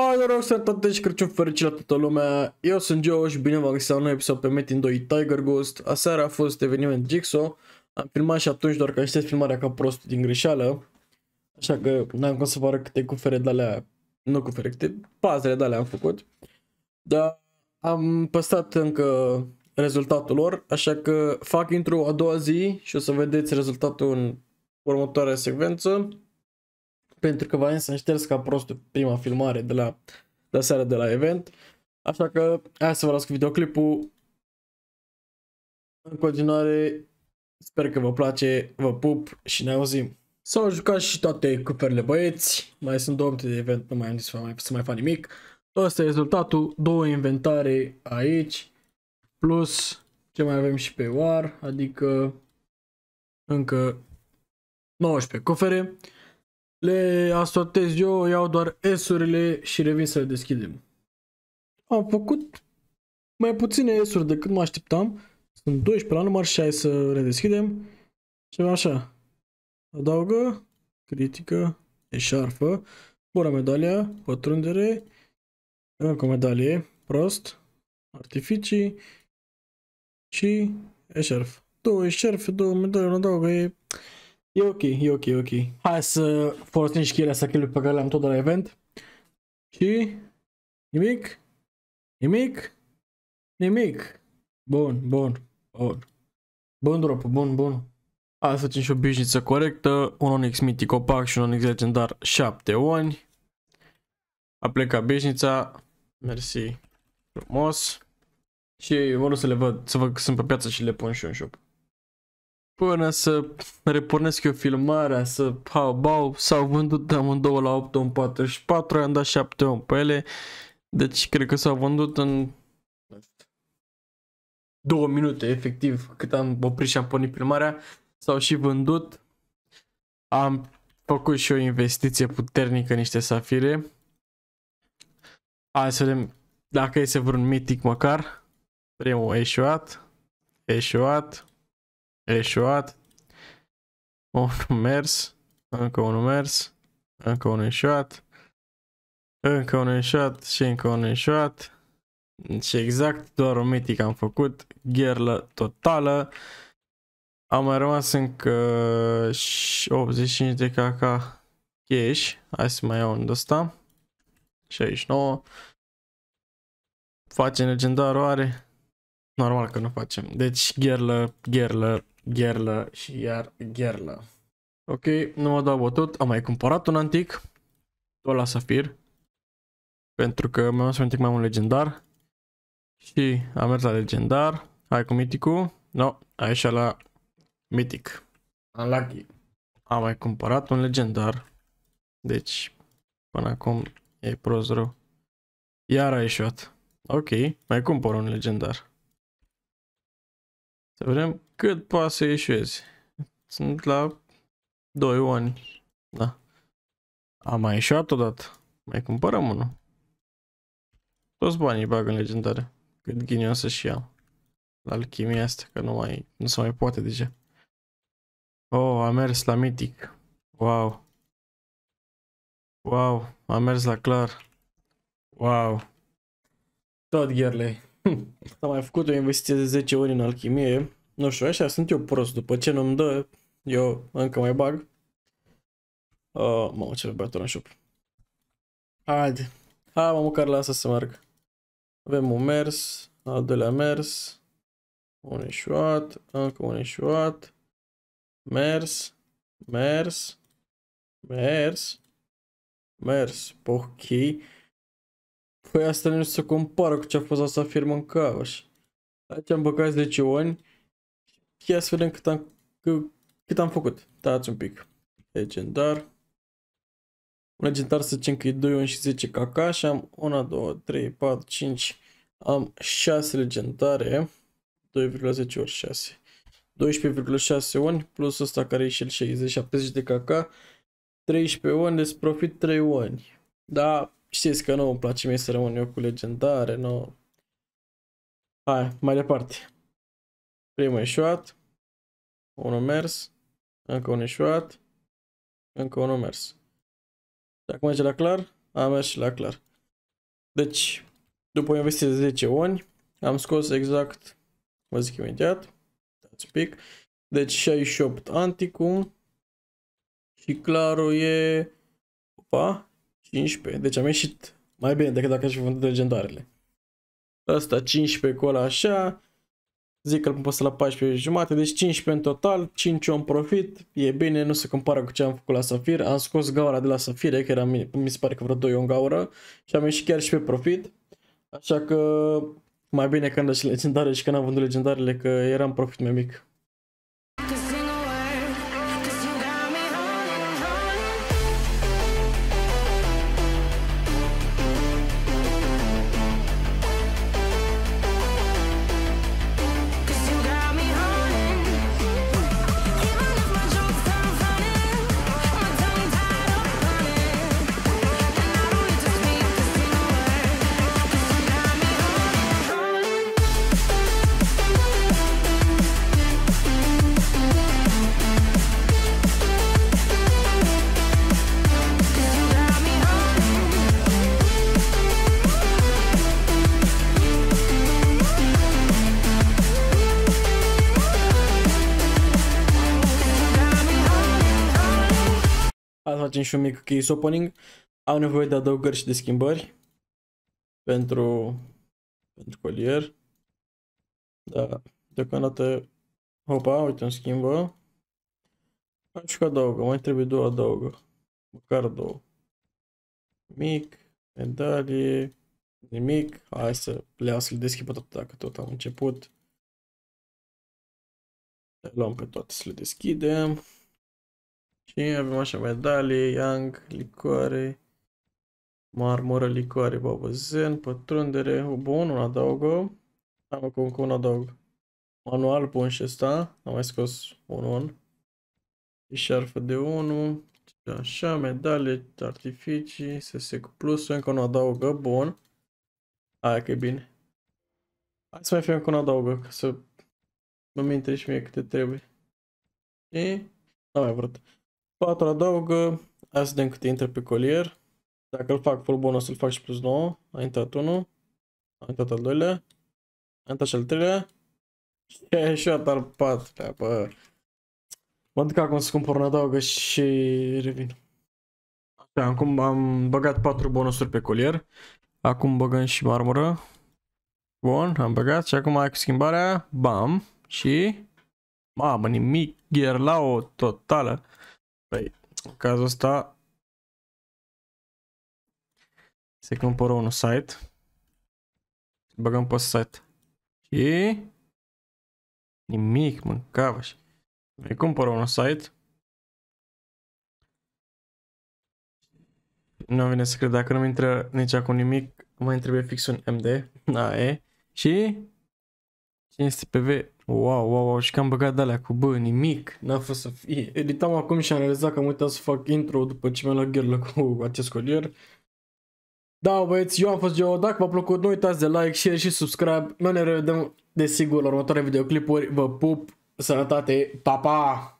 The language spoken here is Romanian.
O, noroc, sănătate deci Crăciun fericit la toată lumea. Eu sunt Joe și bine v-am găsit la un nou episod pe Metin 2 Tiger Ghost. Aseară a fost eveniment Jigsaw. Am filmat și atunci, doar că aștept filmarea ca prost din greșeală. Așa că n-am cum să vă arăt câte cufere de alea, nu cufere, câte pazele de alea am făcut. Dar am păstrat încă rezultatul lor, așa că fac intro a doua zi și o să vedeți rezultatul în următoarea secvență pentru că Vanessa șters ca prost prima filmare de la, de la seara de la event. Așa că hai să vă las cu videoclipul. În continuare, sper că vă place, vă pup și ne auzim. S-au jucat și toate cuperele băieți, mai sunt două de event, nu mai am zis să mai, să mai fac nimic. Ăsta e rezultatul, două inventare aici, plus ce mai avem și pe war, adică încă 19 cofere le asortez eu, iau doar S-urile și revin să le deschidem. Am făcut mai puține S-uri decât mă așteptam. Sunt 12 la număr și hai să redeschidem. Ceva așa. Adaugă, critică, eșarfă, fură medalia, pătrundere, încă o medalie, prost, artificii și eșarf. Două eșarfe, două medalii, adaugă, e E ok, e ok, e ok. Hai să folosim și cheile să pe care le-am tot de la event. Și nimic, nimic, nimic. Bun, bun, bun. Bun drop, bun, bun. Hai să facem și o bijniță corectă, un Onyx Mythic opac și un Onyx Legendar 7 oni. A plecat bijnița. mersi frumos. Și vreau să le văd, să văd că sunt pe piață și le pun și eu în Până să repornesc eu filmarea, să bau, s-au vândut amândouă la 8 în 44, am dat 7 om pe ele. Deci cred că s-au vândut în două minute, efectiv, cât am oprit și am pornit filmarea, s-au și vândut. Am făcut și o investiție puternică în niște safire. Hai să vedem dacă este vreun mitic măcar. Primul eșuat. Eșuat. Eșuat. Unul mers. Încă unul mers. Încă unul eșuat. Încă un eșuat și încă un eșuat. Și exact doar o mitic am făcut. Gherlă totală. Am mai rămas încă 85 de kk cash. Hai să mai iau unul ăsta. 69. Facem legendarul are? Normal că nu facem. Deci, gherlă, gherlă, Gherlă și iar gherlă. Ok, nu mă dau bătut. Am mai cumpărat un antic. Tot la Safir. Pentru că mi-am să mai un legendar. Și am mers la legendar. Hai cu miticul. No, aici la mitic. Unlucky. Am mai cumpărat un legendar. Deci, până acum e prost rău. Iar a ieșit. Ok, mai cumpăr un legendar. Să vedem cât poate să ieșezi. Sunt la 2 ani. Da. Am mai ieșit odată. Mai cumpărăm unul. Toți banii bag în legendare. Cât ghinion să-și iau. La alchimia asta, că nu mai, nu se mai poate deja. Oh, a mers la mitic. Wow. Wow, a mers la clar. Wow. Tot gherlei. Am mai făcut o investiție de 10 ori în alchimie. Nu știu, așa sunt eu prost. După ce nu-mi dă, eu încă mai bag. Uh, mamă, ce băiatul în șup. Haide. Hai, mă, măcar lasă să merg. Avem un mers, al doilea mers, un eșuat, încă un eșuat, mers, mers, mers, mers, ok. Păi asta nu se compară cu ce a fost asta firmă în cavaș. Aici am băgat 10 oni, Ia să vedem cât am, cât, cât am făcut. Dați un pic. Legendar. Un legendar să zicem că e 2, 1 și 10 caca și am 1, 2, 3, 4, 5, am 6 legendare, 2,10 ori 6, 12,6 oni plus ăsta care e și el 60, 70 de caca, 13 oni, deci profit 3 oni. Da, știți că nu îmi place mie să rămân eu cu legendare, nu... Hai, mai departe. Primul eșuat. Unul mers. Încă un eșuat. Încă unul mers. Și acum merge la clar. Am mers și la clar. Deci, după o investiție de 10 ani, am scos exact, vă zic imediat, dați un pic, deci 68 anticum și clarul e opa, 15. Deci am ieșit mai bine decât dacă aș fi vândut legendarele. Asta 15 cu ăla așa, Zic că îl pun la 14 jumate, deci 15 în total, 5 om profit, e bine, nu se compară cu ce am făcut la Safir, am scos gaura de la Safir, că era, mi se pare că vreo 2 om gaură, și am ieșit chiar și pe profit, așa că mai bine când și legendare și când am vândut legendarele, că eram profit mai mic. facem și un mic case opening. Am nevoie de adăugări și de schimbări pentru, pentru colier. Da, deocamdată, opa, uite, îmi schimbă. Am și că adaugă, mai trebuie două adaugă. Măcar două. Mic, medalie, nimic. Hai să le să le deschid pe tot dacă tot am început. Le luăm pe toate să le deschidem. Și avem așa medalie, yang, licoare, marmură, licoare, babăzen, pătrundere, bun, un adaugă. Am acum cu un adaug. Manual bun și ăsta, am mai scos un un. Și șarfă de 1, așa, medalie, artificii, SS cu plus, încă un adaugă, bun. Aia că e bine. Hai să mai fim cu un adaugă, ca să mă mintre și mie câte trebuie. Și... nu mai vrut. 4 adaugă, azi de încât intră pe colier. Dacă îl fac full bonus, îl fac și plus 9. A intrat unul. a intrat al doilea, a intrat și al treilea și a ieșit al patrulea, bă. Mă duc acum să cumpăr un adaugă și revin. Așa, acum am băgat 4 bonusuri pe colier. Acum băgăm și marmură. Bun, am băgat și acum cu schimbarea, bam, și... Mamă, nimic, gherlau totală. Păi, în cazul ăsta se cumpără un site. Băgăm pe site. Și nimic, mâncava și mai cumpără un site. Nu vine să cred, dacă nu-mi intră nici acum nimic, mai trebuie fix un MD, na e, și 500 PV wow, wow, wow, și că am băgat de alea cu bă, nimic, n-a fost să fie. Editam acum și am realizat că am uitat să fac intro după ce mi-am luat gherlă cu acest colier. Da, băieți, eu am fost Joe, dacă v-a plăcut, nu uitați de like, share și subscribe. Noi ne revedem, desigur, la următoare videoclipuri. Vă pup, sănătate, pa, pa!